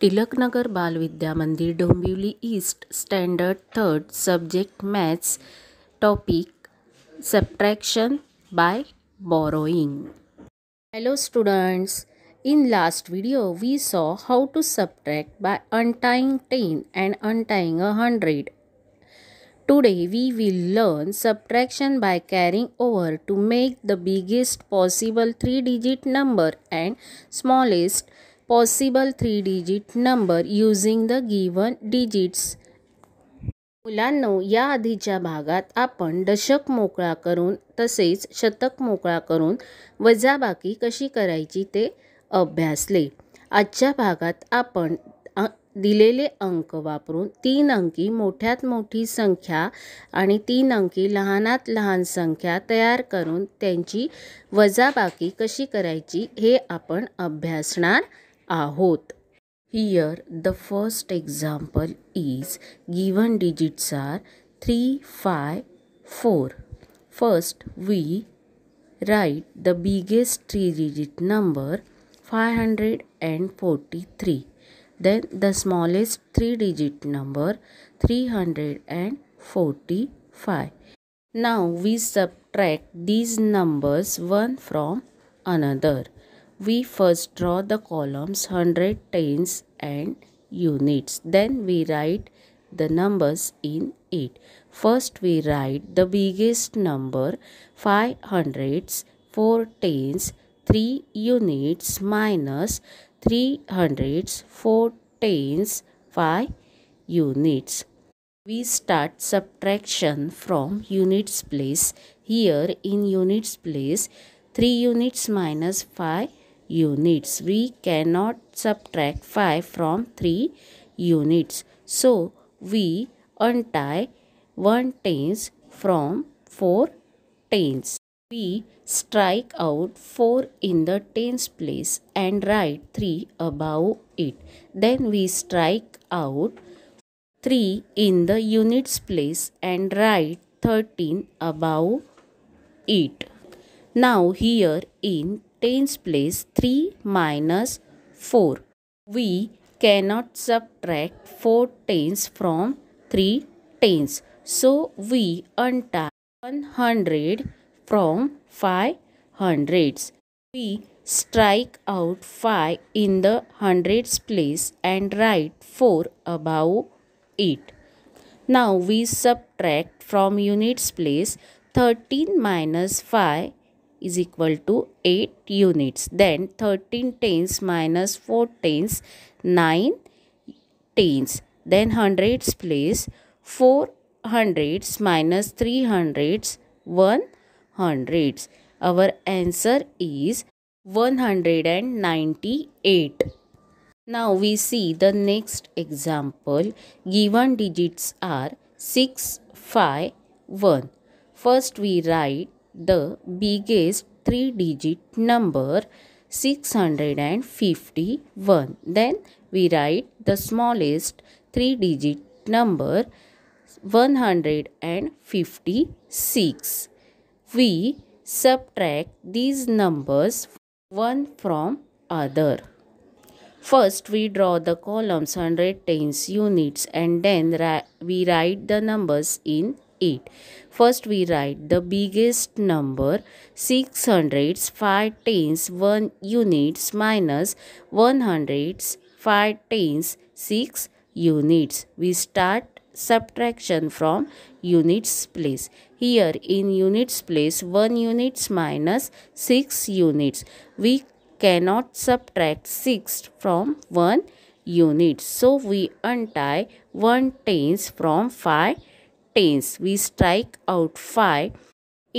टिलकनगर Balvidya Mandir Dombivli East, Standard Third, Subject Maths, Topic Subtraction by borrowing. Hello students, in last video we saw how to subtract by untying 10 and untying 100. Today we will learn subtraction by carrying over to make the biggest possible 3 digit number and smallest possible three digit number using the given digits मुलांनो या आधीच्या भागात आपण दशक मोकळा करून तसेच शतक मोकळा करून वजाबाकी कशी करायची ते अभ्यासले आजच्या भागात आपण दिलेले अंक वापरून तीन अंकी मोठ्यात मोठी संख्या आणि तीन अंकी लहानात लहान संख्या तयार करून त्यांची वजाबाकी कशी करायची हे आपण अभ्यासणार आहोत Here the first example is given digits are 3, 5, 4. First we write the biggest 3 digit number 543. Then the smallest 3 digit number 345. Now we subtract these numbers one from another we first draw the columns 100 tens and units then we write the numbers in it first we write the biggest number 5 hundreds 4 tens 3 units minus 3 hundreds 4 tens 5 units we start subtraction from units place here in units place 3 units minus 5 units. We cannot subtract 5 from 3 units. So, we untie 1 tens from 4 tens. We strike out 4 in the tens place and write 3 above it. Then we strike out 3 in the units place and write 13 above it. Now here in tens place 3 minus 4. We cannot subtract 4 tens from 3 tens. So we untie 100 from 5 hundreds. We strike out 5 in the hundreds place and write 4 above it. Now we subtract from units place 13 minus 5 is equal to 8 units. Then 13 tens minus 4 tens, 9 tens. Then hundreds place 4 hundreds minus 3 hundreds, 1 hundreds. Our answer is 198. Now we see the next example. Given digits are 6, 5, 1. First we write the biggest three digit number 651. Then we write the smallest three digit number 156. We subtract these numbers one from other. First, we draw the columns 100, tens, units and then we write the numbers in 8. First we write the biggest number 6 hundreds, 5 tens, 1 units minus 1 hundreds, 5 tens, 6 units. We start subtraction from units place. Here in units place 1 units minus 6 units. We cannot subtract 6 from 1 unit. So we untie 1 tens from 5 tens, we strike out 5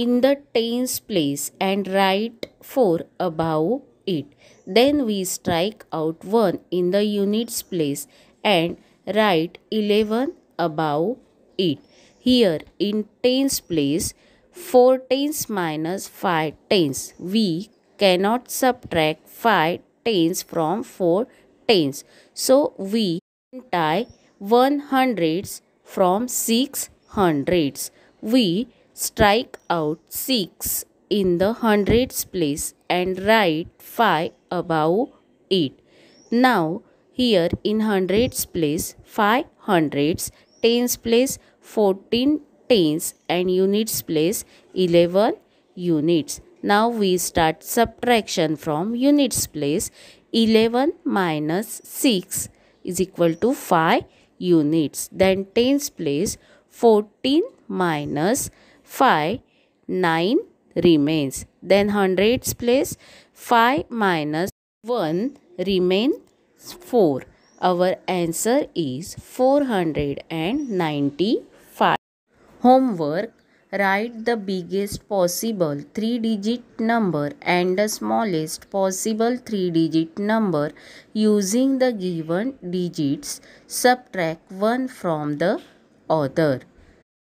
in the tens place and write 4 above it. Then we strike out 1 in the units place and write 11 above it. Here in tens place, 4 tens minus 5 tens. We cannot subtract 5 tens from 4 tens. So we tie 1 hundreds from 6 hundreds. We strike out 6 in the hundreds place and write 5 above it. Now here in hundreds place 5 hundreds, tens place 14 tens and units place 11 units. Now we start subtraction from units place 11 minus 6 is equal to 5 units. Then tens place 14 minus 5, 9 remains. Then hundreds place 5 minus 1 remains 4. Our answer is 495. Homework Write the biggest possible 3 digit number and the smallest possible 3 digit number using the given digits. Subtract 1 from the order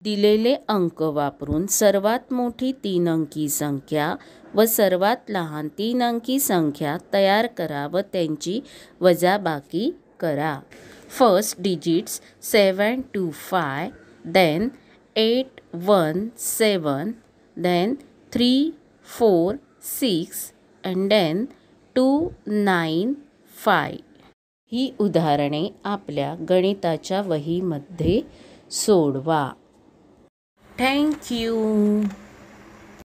दिलेले अंक वापरून सर्वात मोठी तीन अंकी संख्या व सर्वात लहान तीन अंकी संख्या तयार करा व त्यांची वजाबाकी करा first digits seven two five then eight one seven then three four six and then two nine five ही उदाहरणे आपल्या गणिताच्या वहीमध्ये सोडवा थँक्यू